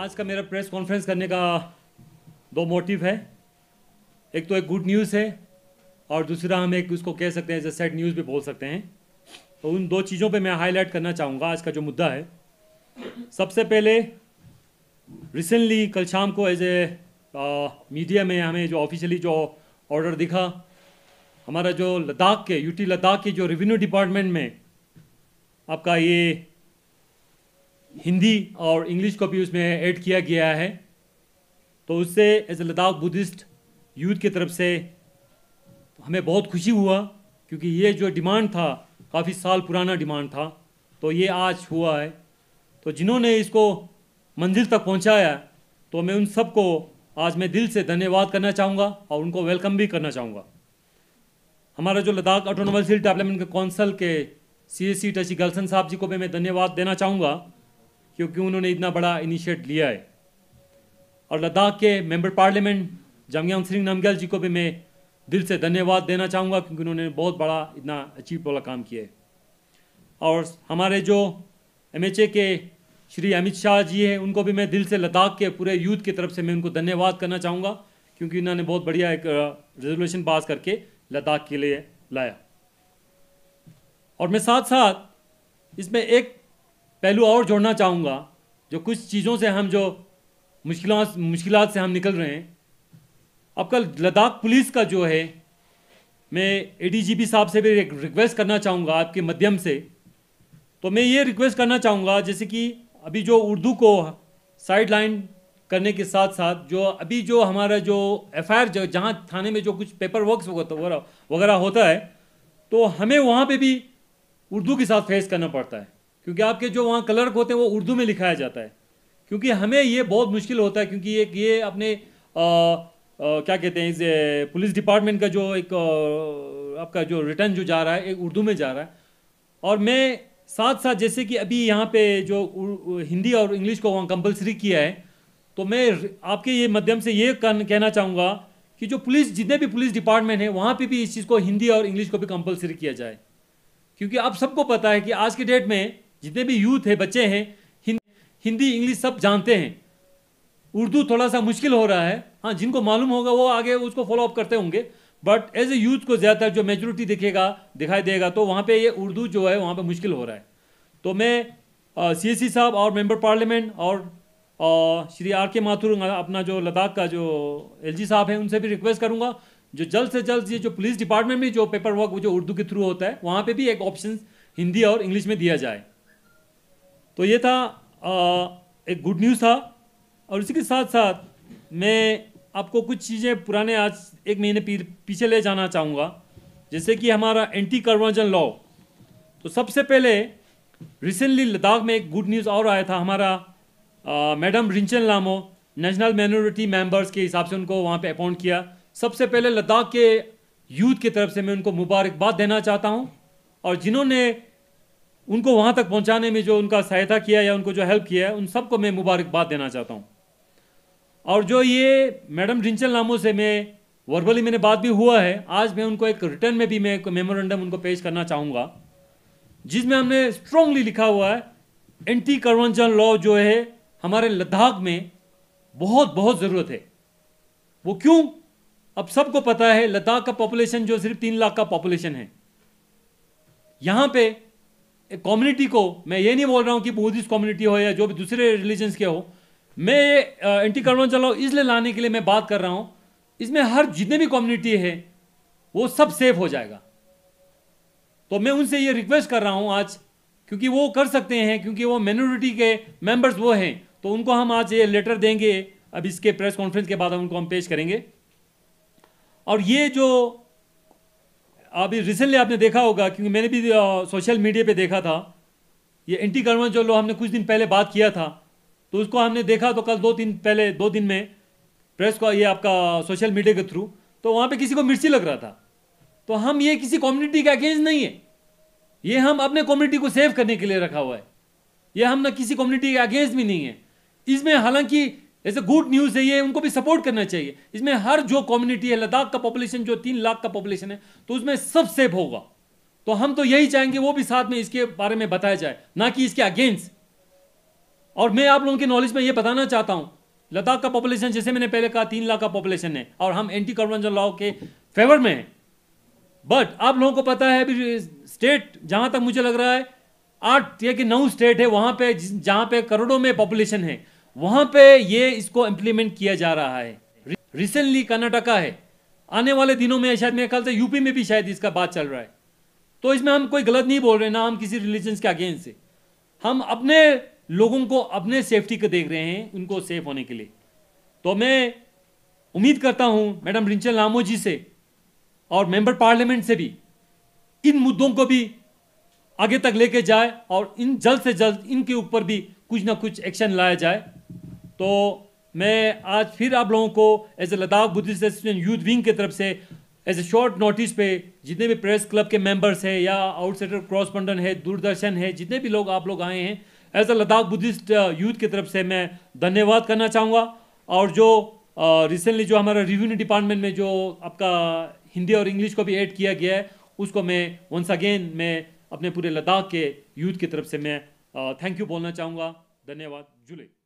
आज का मेरा प्रेस कॉन्फ्रेंस करने का दो मोटिव है एक तो एक गुड न्यूज़ है और दूसरा हम एक उसको कह सकते हैं जैसे सैड न्यूज़ भी बोल सकते हैं तो उन दो चीज़ों पे मैं हाईलाइट करना चाहूँगा आज का जो मुद्दा है सबसे पहले रिसेंटली कल शाम को एज ए मीडिया में हमें जो ऑफिशियली जो ऑर्डर दिखा हमारा जो लद्दाख के यूटी लद्दाख के जो रेवेन्यू डिपार्टमेंट में आपका ये हिंदी और इंग्लिश को भी उसमें ऐड किया गया है तो उससे as a Ladakh Buddhist youth की तरफ से हमें बहुत खुशी हुआ क्योंकि ये जो डिमांड था काफ़ी साल पुराना डिमांड था तो ये आज हुआ है तो जिन्होंने इसको मंजिल तक पहुंचाया तो मैं उन सबको आज मैं दिल से धन्यवाद करना चाहूँगा और उनको वेलकम भी करना चाहूँगा हमारा जो लद्दाख ऑटोनोमल सिल डेवलपमेंट काउंसिल के सी एस सी टी गलसन साहब जी को भी मैं धन्यवाद देना चाहूँगा क्योंकि उन्होंने इतना बड़ा इनिशिएट लिया है और लद्दाख के मेंबर पार्लियामेंट जामयांग सिंह नमग्याल जी को भी मैं दिल से धन्यवाद देना चाहूँगा क्योंकि उन्होंने बहुत बड़ा इतना अचीव वाला काम किया है और हमारे जो एम के श्री अमित शाह जी हैं उनको भी मैं दिल से लद्दाख के पूरे यूथ की तरफ से मैं उनको धन्यवाद करना चाहूँगा क्योंकि उन्होंने बहुत बढ़िया एक रेजोल्यूशन पास करके लद्दाख के लिए लाया और मैं साथ साथ इसमें एक पहलू और जोड़ना चाहूँगा जो कुछ चीज़ों से हम जो मुश्किल मुश्किल से हम निकल रहे हैं आपका लद्दाख पुलिस का जो है मैं एडीजीपी साहब से भी रिक्वेस्ट करना चाहूँगा आपके माध्यम से तो मैं ये रिक्वेस्ट करना चाहूँगा जैसे कि अभी जो उर्दू को साइड लाइन करने के साथ साथ जो अभी जो हमारा जो एफ आई आर जहाँ थाने में जो कुछ पेपर वर्क वगैरह होता है तो हमें वहाँ पे भी उर्दू के साथ फेस करना पड़ता है क्योंकि आपके जो वहाँ क्लर्क होते हैं वो उर्दू में लिखाया जाता है क्योंकि हमें ये बहुत मुश्किल होता है क्योंकि एक ये अपने आ, आ, क्या कहते हैं पुलिस डिपार्टमेंट का जो एक आ, आपका जो रिटर्न जो जा रहा है एक उर्दू में जा रहा है और मैं साथ साथ जैसे कि अभी यहाँ पे जो हिंदी और इंग्लिश को वहाँ कंपलसरी किया है तो मैं आपके ये माध्यम से ये कहना चाहूँगा कि जो पुलिस जितने भी पुलिस डिपार्टमेंट हैं वहाँ पे भी इस चीज़ को हिंदी और इंग्लिश को भी कंपलसरी किया जाए क्योंकि आप सबको पता है कि आज के डेट में जितने भी यूथ है बच्चे हैं हिंदी इंग्लिश सब जानते हैं उर्दू थोड़ा सा मुश्किल हो रहा है हाँ जिनको मालूम होगा वो आगे उसको फॉलो अप करते होंगे बट एज ए यूथ को ज़्यादातर जो मेजोरिटी दिखेगा दिखाई देगा तो वहाँ पे ये उर्दू जो है वहाँ पे मुश्किल हो रहा है तो मैं सी एस साहब और मेंबर पार्लियामेंट और आ, श्री आर के माथुर अपना जो लद्दाख का जो एल साहब हैं उनसे भी रिक्वेस्ट करूँगा जो जल्द से जल्द ये जो पुलिस डिपार्टमेंट में जो पेपर वर्क जो उर्दू के थ्रू होता है वहाँ पर भी एक ऑप्शन हिंदी और इंग्लिश में दिया जाए तो ये था आ, एक गुड न्यूज़ था और इसी के साथ साथ मैं आपको कुछ चीज़ें पुराने आज एक महीने पीछे ले जाना चाहूँगा जैसे कि हमारा एंटी कन्वर्जन लॉ तो सबसे पहले रिसेंटली लद्दाख में एक गुड न्यूज़ और आया था हमारा आ, मैडम रिंचन लामो नेशनल माइनॉरिटी मेंबर्स के हिसाब से उनको वहाँ पे अपॉइंट किया सबसे पहले लद्दाख के यूथ की तरफ से मैं उनको मुबारकबाद देना चाहता हूँ और जिन्होंने उनको वहाँ तक पहुँचाने में जो उनका सहायता किया या उनको जो हेल्प किया है उन सबको मैं मुबारकबाद देना चाहता हूँ और जो ये मैडम ढिंचल नामों से मैं वर्बली मैंने बात भी हुआ है आज मैं उनको एक रिटर्न में भी मैं एक मेमोरेंडम उनको पेश करना चाहूँगा जिसमें हमने स्ट्रांगली लिखा हुआ है एंटी करवंचन लॉ जो है हमारे लद्दाख में बहुत बहुत ज़रूरत है वो क्यों अब सबको पता है लद्दाख का पॉपुलेशन जो सिर्फ तीन लाख का पॉपुलेशन है यहाँ पे कम्युनिटी को मैं ये नहीं बोल रहा हूँ कि बुद्धिस्ट कम्युनिटी हो या जो भी दूसरे रिलीजन्स के हो मैं ये एंटी कर्मन चलाओ इसलिए लाने के लिए मैं बात कर रहा हूँ इसमें हर जितने भी कम्युनिटी है वो सब सेफ हो जाएगा तो मैं उनसे ये रिक्वेस्ट कर रहा हूँ आज क्योंकि वो कर सकते हैं क्योंकि वो माइनॉरिटी के मेंबर्स वो हैं तो उनको हम आज ये लेटर देंगे अब इसके प्रेस कॉन्फ्रेंस के बाद हम उनको हम पेश करेंगे और ये जो अभी रिसेंटली आपने देखा होगा क्योंकि मैंने भी सोशल मीडिया पे देखा था ये एंटी गवर्नमेंट जो लो हमने कुछ दिन पहले बात किया था तो उसको हमने देखा तो कल दो दिन पहले दो दिन में प्रेस को ये आपका सोशल मीडिया के थ्रू तो वहाँ पे किसी को मिर्ची लग रहा था तो हम ये किसी कम्युनिटी के अगेंस्ट नहीं है ये हम अपने कम्युनिटी को सेव करने के लिए रखा हुआ है ये हम ना किसी कम्युनिटी के अगेंस्ट भी नहीं है इसमें हालांकि ऐसे गुड न्यूज़ है ये उनको भी सपोर्ट करना चाहिए इसमें हर जो कम्युनिटी है लद्दाख का पॉपुलेशन जो तीन लाख का पॉपुलेशन है तो उसमें सब सेफ होगा तो हम तो यही चाहेंगे वो भी साथ में इसके बारे में बताया जाए ना कि इसके अगेंस्ट और मैं आप लोगों के नॉलेज में ये बताना चाहता हूं लद्दाख का पॉपुलेशन जैसे मैंने पहले कहा तीन लाख का पॉपुलेशन है और हम एंटी कन्वर्जन लॉ के फेवर में है बट आप लोगों को पता है अभी स्टेट जहां तक मुझे लग रहा है आठ या कि नौ स्टेट है वहां पे जहां पे करोड़ों में पॉपुलेशन है वहां पे ये इसको इम्प्लीमेंट किया जा रहा है रिसेंटली कर्नाटका है आने वाले दिनों में शायद मेरे ख्याल से यूपी में भी शायद इसका बात चल रहा है तो इसमें हम कोई गलत नहीं बोल रहे ना हम किसी रिलीजन के अगेंस्ट से हम अपने लोगों को अपने सेफ्टी को देख रहे हैं उनको सेफ होने के लिए तो मैं उम्मीद करता हूं मैडम रिंचल लामो जी से और मेंबर पार्लियामेंट से भी इन मुद्दों को भी आगे तक लेके जाए और इन जल्द से जल्द इनके ऊपर भी कुछ ना कुछ एक्शन लाया जाए तो मैं आज फिर आप लोगों को as a Ladakh Buddhist association youth wing की तरफ से एज ए शॉर्ट नोटिस पे जितने भी प्रेस क्लब के मेंबर्स हैं या आउटसाइडर क्रॉसपंडन है दूरदर्शन है जितने भी लोग आप लोग आए हैं as a Ladakh Buddhist youth की तरफ से मैं धन्यवाद करना चाहूँगा और जो रिसेंटली uh, जो हमारा रिव्यून्यू डिपार्टमेंट में जो आपका हिंदी और इंग्लिश को भी ऐड किया गया है उसको मैं वंस अगेन मैं अपने पूरे लद्दाख के यूथ की तरफ से मैं थैंक uh, यू बोलना चाहूँगा धन्यवाद जुलाई